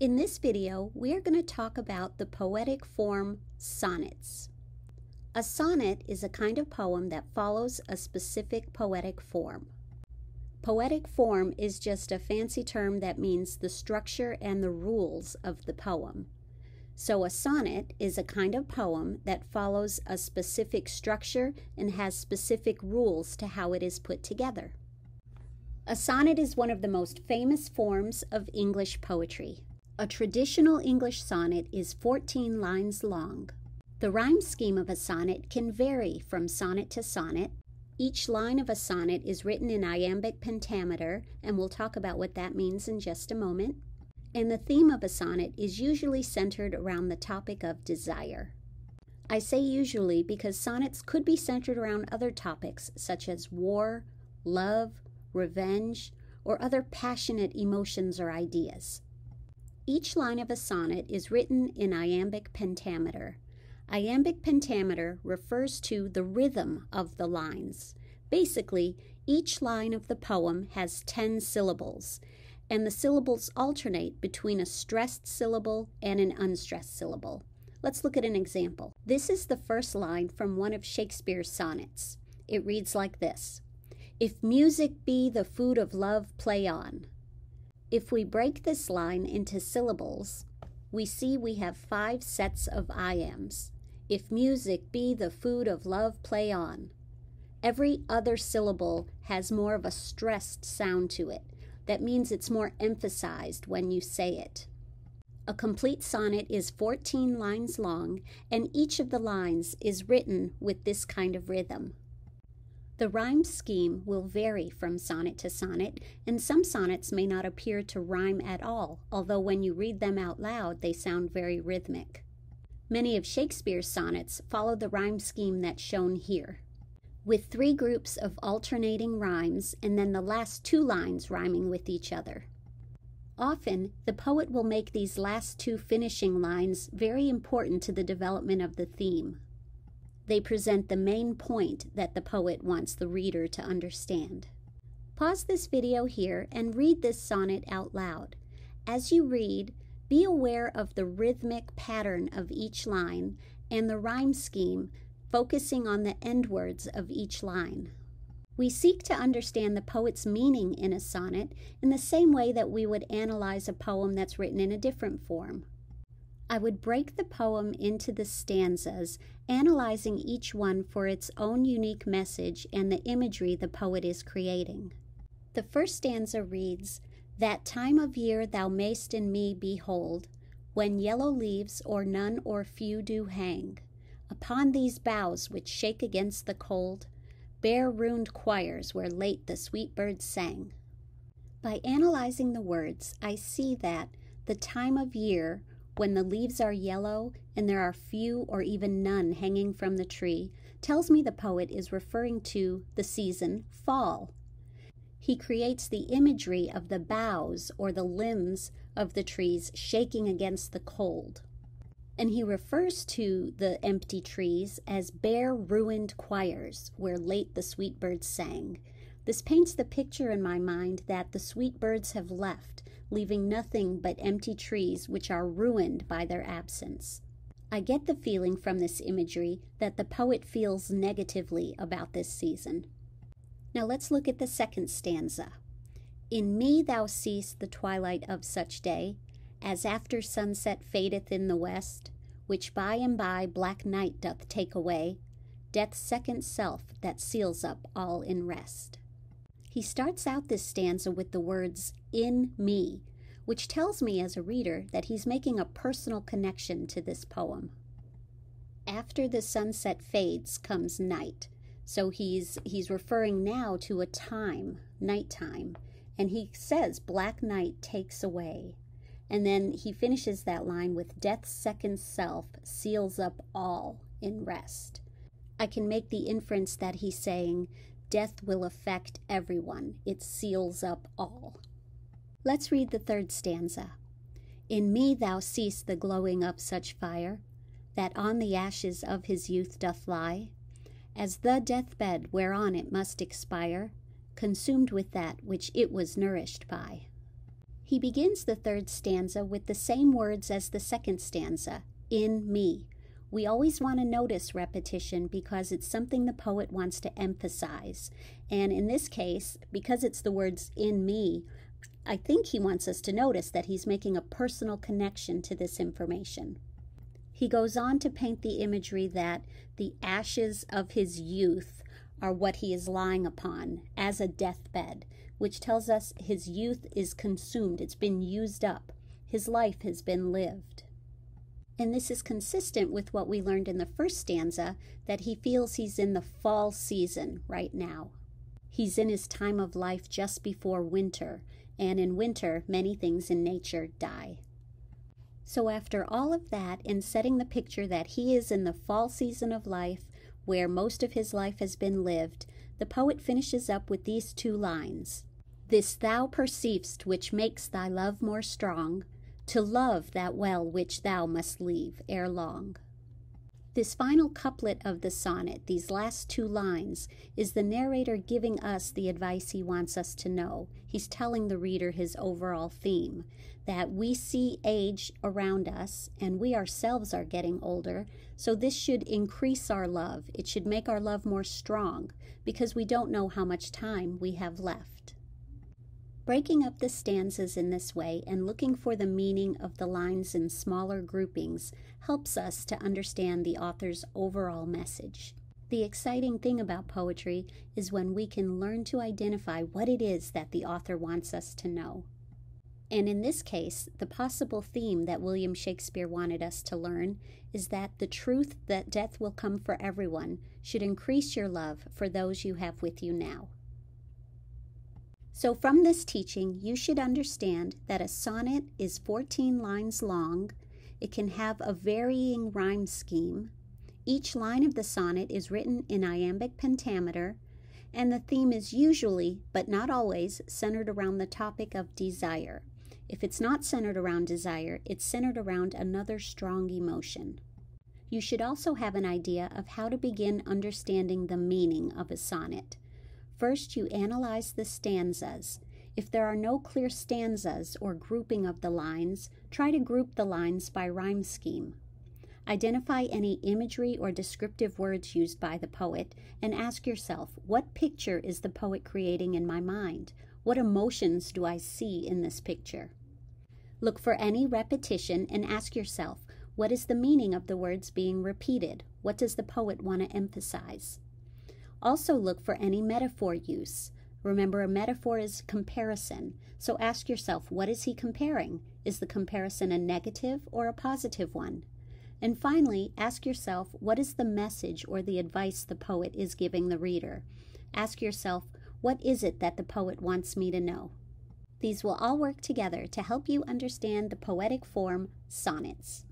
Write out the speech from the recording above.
In this video, we are going to talk about the poetic form sonnets. A sonnet is a kind of poem that follows a specific poetic form. Poetic form is just a fancy term that means the structure and the rules of the poem. So a sonnet is a kind of poem that follows a specific structure and has specific rules to how it is put together. A sonnet is one of the most famous forms of English poetry. A traditional English sonnet is 14 lines long. The rhyme scheme of a sonnet can vary from sonnet to sonnet. Each line of a sonnet is written in iambic pentameter, and we'll talk about what that means in just a moment. And the theme of a sonnet is usually centered around the topic of desire. I say usually because sonnets could be centered around other topics such as war, love, revenge, or other passionate emotions or ideas. Each line of a sonnet is written in iambic pentameter. Iambic pentameter refers to the rhythm of the lines. Basically, each line of the poem has 10 syllables, and the syllables alternate between a stressed syllable and an unstressed syllable. Let's look at an example. This is the first line from one of Shakespeare's sonnets. It reads like this If music be the food of love, play on. If we break this line into syllables, we see we have five sets of iams. If music be the food of love, play on. Every other syllable has more of a stressed sound to it. That means it's more emphasized when you say it. A complete sonnet is 14 lines long, and each of the lines is written with this kind of rhythm. The rhyme scheme will vary from sonnet to sonnet, and some sonnets may not appear to rhyme at all, although when you read them out loud, they sound very rhythmic. Many of Shakespeare's sonnets follow the rhyme scheme that's shown here, with three groups of alternating rhymes and then the last two lines rhyming with each other. Often, the poet will make these last two finishing lines very important to the development of the theme they present the main point that the poet wants the reader to understand. Pause this video here and read this sonnet out loud. As you read, be aware of the rhythmic pattern of each line and the rhyme scheme, focusing on the end words of each line. We seek to understand the poet's meaning in a sonnet in the same way that we would analyze a poem that's written in a different form. I would break the poem into the stanzas, analyzing each one for its own unique message and the imagery the poet is creating. The first stanza reads That time of year thou mayst in me behold, when yellow leaves or none or few do hang upon these boughs which shake against the cold, bare ruined choirs where late the sweet birds sang. By analyzing the words, I see that the time of year when the leaves are yellow and there are few or even none hanging from the tree tells me the poet is referring to the season fall. He creates the imagery of the boughs or the limbs of the trees shaking against the cold. And he refers to the empty trees as bare ruined choirs where late the sweet birds sang this paints the picture in my mind that the sweet birds have left, leaving nothing but empty trees which are ruined by their absence. I get the feeling from this imagery that the poet feels negatively about this season. Now let's look at the second stanza. In me thou seest the twilight of such day, as after sunset fadeth in the west, which by and by black night doth take away, death's second self that seals up all in rest. He starts out this stanza with the words, in me, which tells me as a reader that he's making a personal connection to this poem. After the sunset fades comes night. So he's he's referring now to a time, nighttime, and he says black night takes away. And then he finishes that line with death's second self seals up all in rest. I can make the inference that he's saying Death will affect everyone, it seals up all. Let's read the third stanza. In me thou seest the glowing of such fire, that on the ashes of his youth doth lie, as the deathbed whereon it must expire, consumed with that which it was nourished by. He begins the third stanza with the same words as the second stanza, in me, we always want to notice repetition because it's something the poet wants to emphasize. And in this case, because it's the words in me, I think he wants us to notice that he's making a personal connection to this information. He goes on to paint the imagery that the ashes of his youth are what he is lying upon as a deathbed, which tells us his youth is consumed, it's been used up, his life has been lived. And this is consistent with what we learned in the first stanza that he feels he's in the fall season right now. He's in his time of life just before winter, and in winter, many things in nature die. So, after all of that, and setting the picture that he is in the fall season of life, where most of his life has been lived, the poet finishes up with these two lines This thou perceivest which makes thy love more strong, to love that well which thou must leave ere long. This final couplet of the sonnet, these last two lines, is the narrator giving us the advice he wants us to know. He's telling the reader his overall theme that we see age around us and we ourselves are getting older, so this should increase our love. It should make our love more strong because we don't know how much time we have left. Breaking up the stanzas in this way and looking for the meaning of the lines in smaller groupings helps us to understand the author's overall message. The exciting thing about poetry is when we can learn to identify what it is that the author wants us to know. And in this case, the possible theme that William Shakespeare wanted us to learn is that the truth that death will come for everyone should increase your love for those you have with you now. So, from this teaching, you should understand that a sonnet is 14 lines long. It can have a varying rhyme scheme. Each line of the sonnet is written in iambic pentameter, and the theme is usually, but not always, centered around the topic of desire. If it's not centered around desire, it's centered around another strong emotion. You should also have an idea of how to begin understanding the meaning of a sonnet. First, you analyze the stanzas. If there are no clear stanzas or grouping of the lines, try to group the lines by rhyme scheme. Identify any imagery or descriptive words used by the poet and ask yourself what picture is the poet creating in my mind? What emotions do I see in this picture? Look for any repetition and ask yourself what is the meaning of the words being repeated? What does the poet want to emphasize? Also, look for any metaphor use. Remember, a metaphor is comparison. So ask yourself, what is he comparing? Is the comparison a negative or a positive one? And finally, ask yourself, what is the message or the advice the poet is giving the reader? Ask yourself, what is it that the poet wants me to know? These will all work together to help you understand the poetic form sonnets.